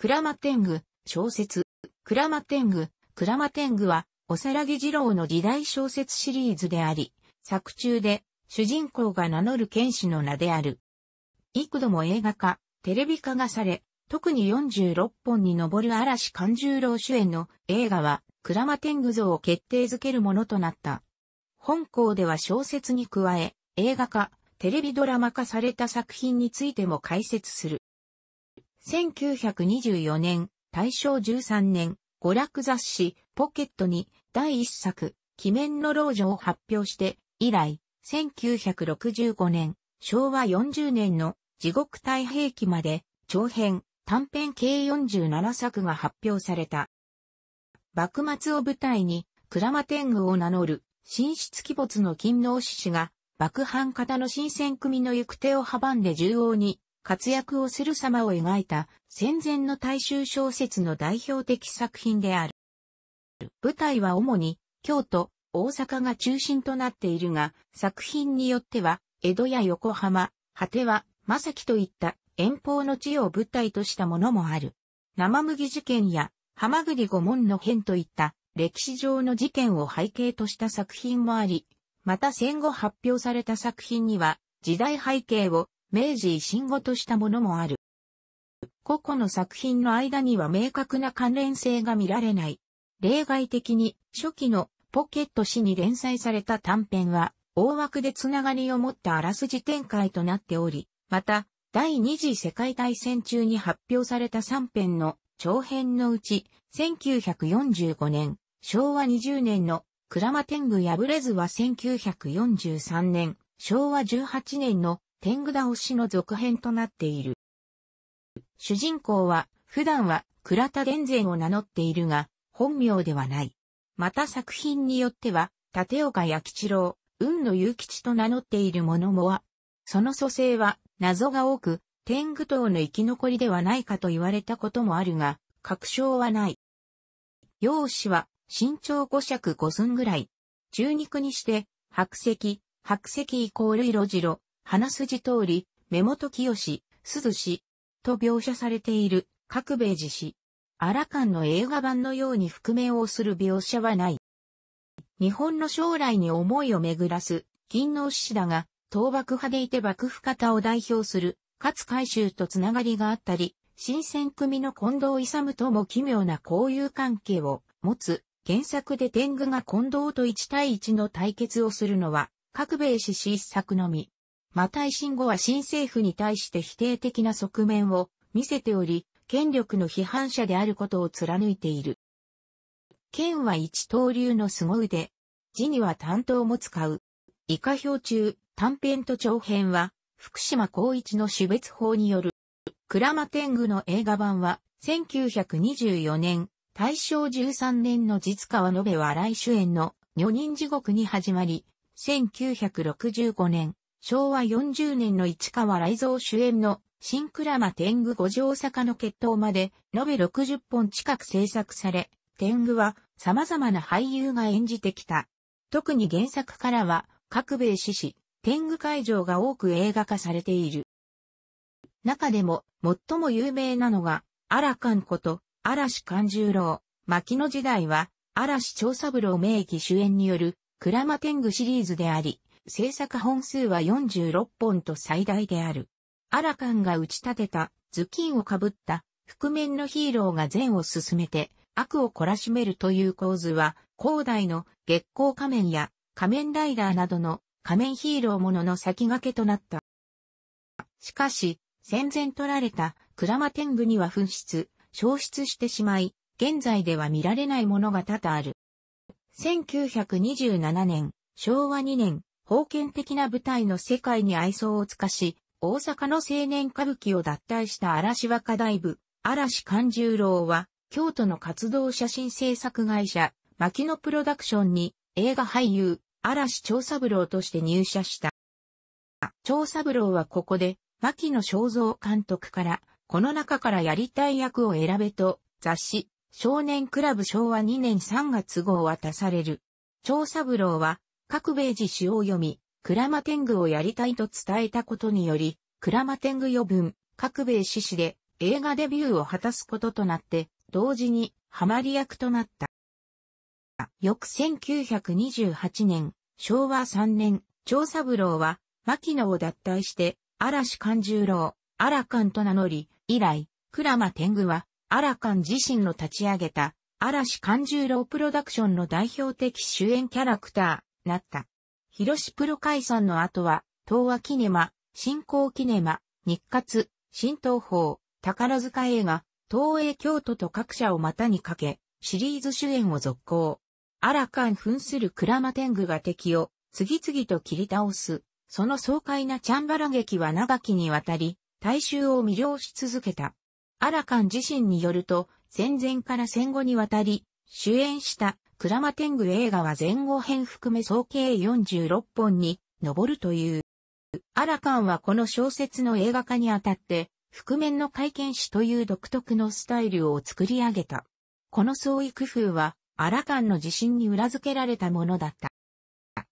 クラマテング、小説、クラマテング、クラマテングは、おさらぎ二郎の時代小説シリーズであり、作中で、主人公が名乗る剣士の名である。幾度も映画化、テレビ化がされ、特に46本に上る嵐勘十郎主演の映画は、クラマテング像を決定づけるものとなった。本校では小説に加え、映画化、テレビドラマ化された作品についても解説する。1924年、大正13年、娯楽雑誌、ポケットに第一作、鬼面の老女を発表して、以来、1965年、昭和40年の地獄太平記まで、長編、短編計47作が発表された。幕末を舞台に、鞍馬天狗を名乗る、神出鬼没の勤王志士が、幕藩方の新選組の行く手を阻んで縦横に、活躍をする様を描いた戦前の大衆小説の代表的作品である。舞台は主に京都、大阪が中心となっているが、作品によっては、江戸や横浜、果ては、正木といった遠方の地を舞台としたものもある。生麦事件や、浜栗五門の変といった歴史上の事件を背景とした作品もあり、また戦後発表された作品には、時代背景を明治維新後としたものもある。個々の作品の間には明確な関連性が見られない。例外的に初期のポケット誌に連載された短編は大枠でつながりを持ったあらすじ展開となっており、また第二次世界大戦中に発表された3編の長編のうち1945年、昭和20年のラマ天狗破れずは1943年、昭和18年の天狗倒しの続編となっている。主人公は、普段は倉田伝前を名乗っているが、本名ではない。また作品によっては、立岡八吉郎、雲野雄吉と名乗っている者もは、その蘇生は謎が多く、天狗党の生き残りではないかと言われたこともあるが、確証はない。容姿は身長五尺五寸ぐらい。中肉にして、白石、白石イコール色白、鼻筋通り、目元清し、鈴氏、と描写されている、各米寺氏。アラカンの映画版のように覆面をする描写はない。日本の将来に思いを巡らす、金の志士だが、倒幕派でいて幕府方を代表する、勝海舟とつながりがあったり、新選組の近藤勇とも奇妙な交友関係を持つ、原作で天狗が近藤と1対1の対決をするのは、各米氏氏一作のみ。また維新後は新政府に対して否定的な側面を見せており、権力の批判者であることを貫いている。剣は一刀流の凄腕。字には担当も使う。以下表中、短編と長編は、福島光一の種別法による。ラマ天狗の映画版は、1924年、大正13年の実川延べ笑い主演の女人地獄に始まり、1965年、昭和40年の市川雷蔵主演の新倉間天狗五条坂の決闘まで延べ60本近く制作され、天狗は様々な俳優が演じてきた。特に原作からは、各米獅子、天狗会場が多く映画化されている。中でも、最も有名なのが、荒勘こと、嵐勘十郎、牧野時代は、嵐長三郎名義主演による、鞍馬天狗シリーズであり、制作本数は46本と最大である。アラカンが打ち立てた頭巾をかぶった覆面のヒーローが善を進めて悪を懲らしめるという構図は、広大の月光仮面や仮面ライダーなどの仮面ヒーローものの先駆けとなった。しかし、戦前取られたクラマ天狗には紛失、消失してしまい、現在では見られないものが多々ある。1927年、昭和2年、封建的な舞台の世界に愛想を尽かし、大阪の青年歌舞伎を脱退した嵐若大部、嵐勘十郎は、京都の活動写真制作会社、牧野プロダクションに映画俳優、嵐長三郎として入社した。長三郎はここで、牧野正造監督から、この中からやりたい役を選べと、雑誌、少年クラブ昭和2年3月号を渡される。長三郎は、各米寺詩を読み、クラマテングをやりたいと伝えたことにより、クラマテング余分、各米志詩で映画デビューを果たすこととなって、同時にハマり役となった。翌1928年、昭和3年、長三郎は、牧野を脱退して、嵐勘十郎、荒勘と名乗り、以来、倉間天狗は、荒勘自身の立ち上げた、嵐勘十郎プロダクションの代表的主演キャラクタなった。広志プロ解散の後は、東和キネマ、新興キネマ、日活、新東宝、宝塚映画、東映京都と各社を股にかけ、シリーズ主演を続行。荒間扮する鞍馬天狗が敵を次々と切り倒す。その爽快なチャンバラ劇は長きにわたり、大衆を魅了し続けた。アラカン自身によると、戦前から戦後にわたり、主演したクラマテング映画は前後編含め総計46本に上るという。アラカンはこの小説の映画化にあたって、覆面の会見誌という独特のスタイルを作り上げた。この創意工夫は、アラカンの自信に裏付けられたものだった。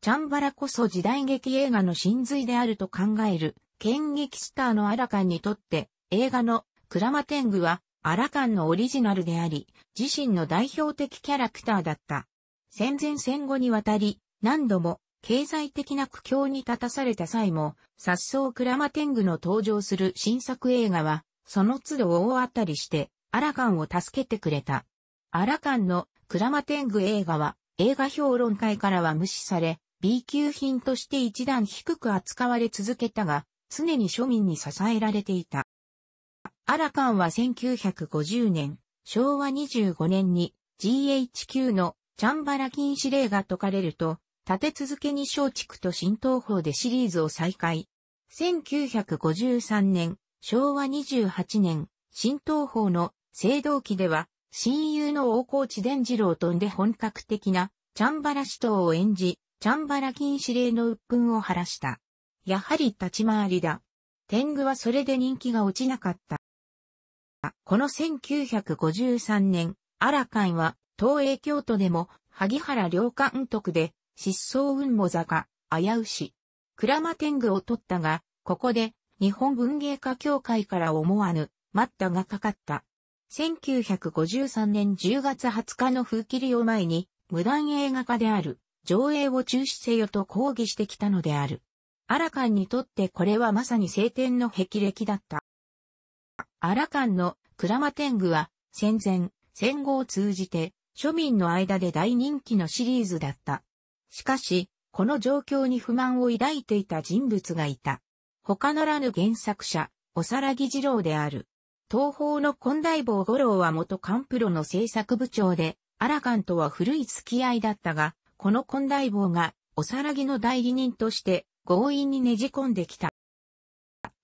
チャンバラこそ時代劇映画の真髄であると考える、剣劇スターのアラカンにとって、映画のクラマテングはアラカンのオリジナルであり、自身の代表的キャラクターだった。戦前戦後にわたり、何度も経済的な苦境に立たされた際も、殺走クラマテングの登場する新作映画は、その都度大当たりして、アラカンを助けてくれた。アラカンのクラマテング映画は、映画評論会からは無視され、B 級品として一段低く扱われ続けたが、常に庶民に支えられていた。アラカンは1950年、昭和25年に GHQ のチャンバラ禁止令が解かれると、立て続けに松竹と新東宝でシリーズを再開。1953年、昭和28年、新東宝の青銅期では、親友の大河内伝次郎とんで本格的なチャンバラ死闘を演じ、チャンバラ禁止令の鬱憤を晴らした。やはり立ち回りだ。天狗はそれで人気が落ちなかった。この1953年、アラカンは、東映京都でも、萩原良監督で、失踪雲母坂、危うし、鞍馬天狗を取ったが、ここで、日本文芸家協会から思わぬ、待ったがかかった。1953年10月20日の風切りを前に、無断映画化である、上映を中止せよと抗議してきたのである。アラカンにとってこれはまさに晴天の霹靂だった。カンのマテ天狗は戦前、戦後を通じて庶民の間で大人気のシリーズだった。しかし、この状況に不満を抱いていた人物がいた。他ならぬ原作者、おさらぎ二郎である。東方の近大坊五郎は元カンプロの制作部長で、アラカンとは古い付き合いだったが、この近大坊が、おさらぎの代理人として、強引にねじ込んできた。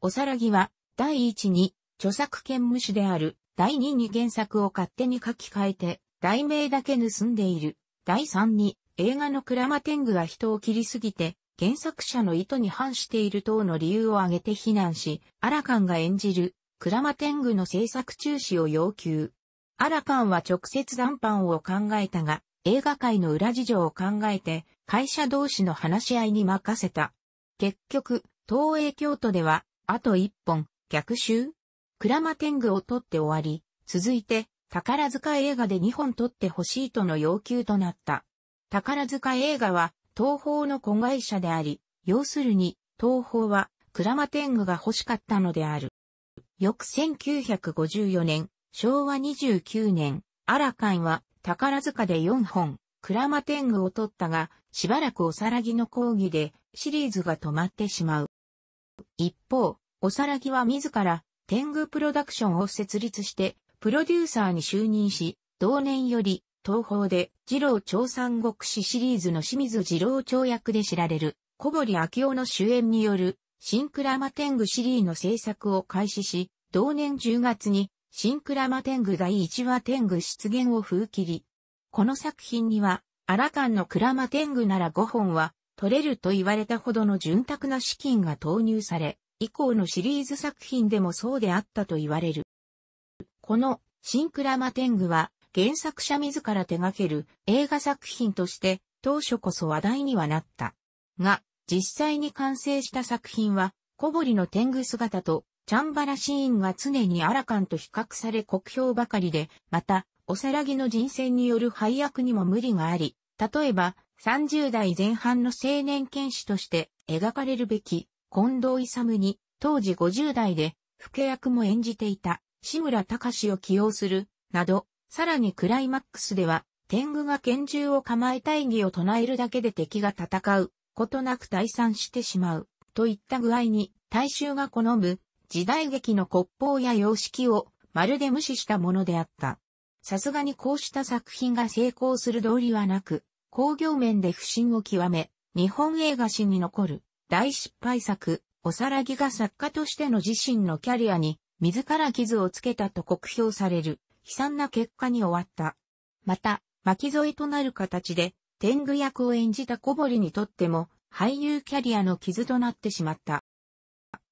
おさらぎは、第一に、著作権無視である第2に原作を勝手に書き換えて、題名だけ盗んでいる。第3に映画のクラマテングが人を切りすぎて、原作者の意図に反している等の理由を挙げて非難し、アラカンが演じるクラマテングの制作中止を要求。アラカンは直接談判を考えたが、映画界の裏事情を考えて、会社同士の話し合いに任せた。結局、東映京都では、あと一本、逆襲マテ天狗を取って終わり、続いて、宝塚映画で2本撮ってほしいとの要求となった。宝塚映画は、東宝の子会社であり、要するに、東宝は、マテ天狗が欲しかったのである。翌1954年、昭和29年、アラカンは、宝塚で4本、マテ天狗を取ったが、しばらくおさらぎの講義で、シリーズが止まってしまう。一方、おさらぎは自ら、天狗プロダクションを設立して、プロデューサーに就任し、同年より、東方で、二郎長三国志シリーズの清水二郎長役で知られる、小堀明夫の主演による、シンクラマ天狗シリーの制作を開始し、同年10月に、シンクラマ天狗第1話天狗出現を封切り。この作品には、荒間のクラマ天狗なら5本は、取れると言われたほどの潤沢な資金が投入され、以降のシリーズ作品でもそうであったと言われる。このシンクラマテングは原作者自ら手掛ける映画作品として当初こそ話題にはなった。が、実際に完成した作品は小堀の天狗姿とチャンバラシーンが常にアラカンと比較され酷評ばかりで、また、おさらぎの人選による配役にも無理があり、例えば、30代前半の青年剣士として描かれるべき近藤勇に、当時50代で、不け役も演じていた、志村隆を起用する、など、さらにクライマックスでは、天狗が拳銃を構え大義を唱えるだけで敵が戦う、ことなく退散してしまう、といった具合に、大衆が好む、時代劇の骨法や様式を、まるで無視したものであった。さすがにこうした作品が成功する道理はなく、工業面で不振を極め、日本映画史に残る大失敗作、おさらぎが作家としての自身のキャリアに、自ら傷をつけたと酷評される、悲惨な結果に終わった。また、巻き添えとなる形で、天狗役を演じた小堀にとっても、俳優キャリアの傷となってしまった。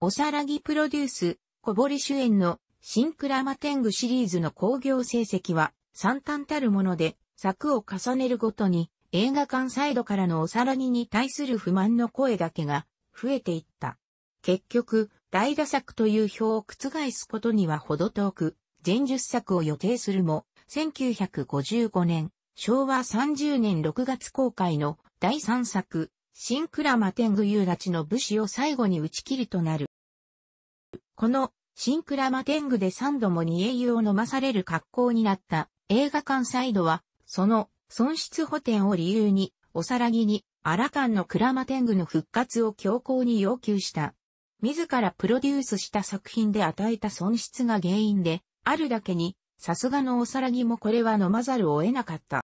おさらぎプロデュース、小堀主演の、新ラマ天狗シリーズの興行成績は、惨憺たるもので、作を重ねるごとに、映画館サイドからのおさらにに対する不満の声だけが増えていった。結局、大打作という表を覆すことにはほど遠く、前述作を予定するも、1955年、昭和30年6月公開の第3作、シンクラマテング夕立の武士を最後に打ち切りとなる。この、シンクラマテングで3度も二英雄を飲まされる格好になった映画館サイドは、その損失補填を理由に、おさらぎに、荒間のクラマテングの復活を強行に要求した。自らプロデュースした作品で与えた損失が原因で、あるだけに、さすがのおさらぎもこれは飲まざるを得なかった。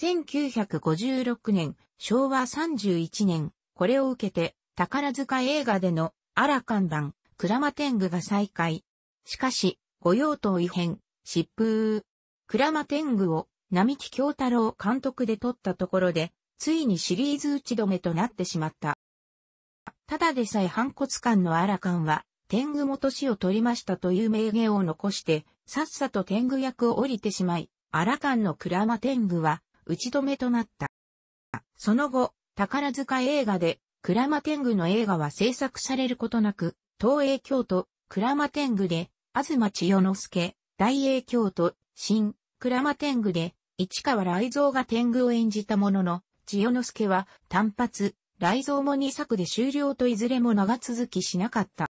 1956年、昭和31年、これを受けて、宝塚映画での、荒クラマテングが再開。しかし、御用盗異変、疾風、クラマテングを並木京太郎監督で撮ったところで、ついにシリーズ打ち止めとなってしまった。ただでさえ反骨感の荒ラは、天狗も年を取りましたという名言を残して、さっさと天狗役を降りてしまい、荒ラの鞍馬天狗は、打ち止めとなった。その後、宝塚映画で、鞍馬天狗の映画は制作されることなく、東映京都、鞍馬天狗で、東千代之助、大英京都、新、鞍馬天狗で、市川雷蔵が天狗を演じたものの、千代之助は単発、雷蔵も2作で終了といずれも長続きしなかった。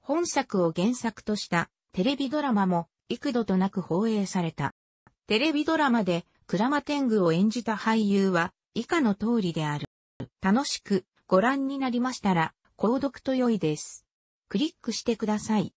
本作を原作としたテレビドラマも幾度となく放映された。テレビドラマで鞍馬天狗を演じた俳優は以下の通りである。楽しくご覧になりましたら、購読と良いです。クリックしてください。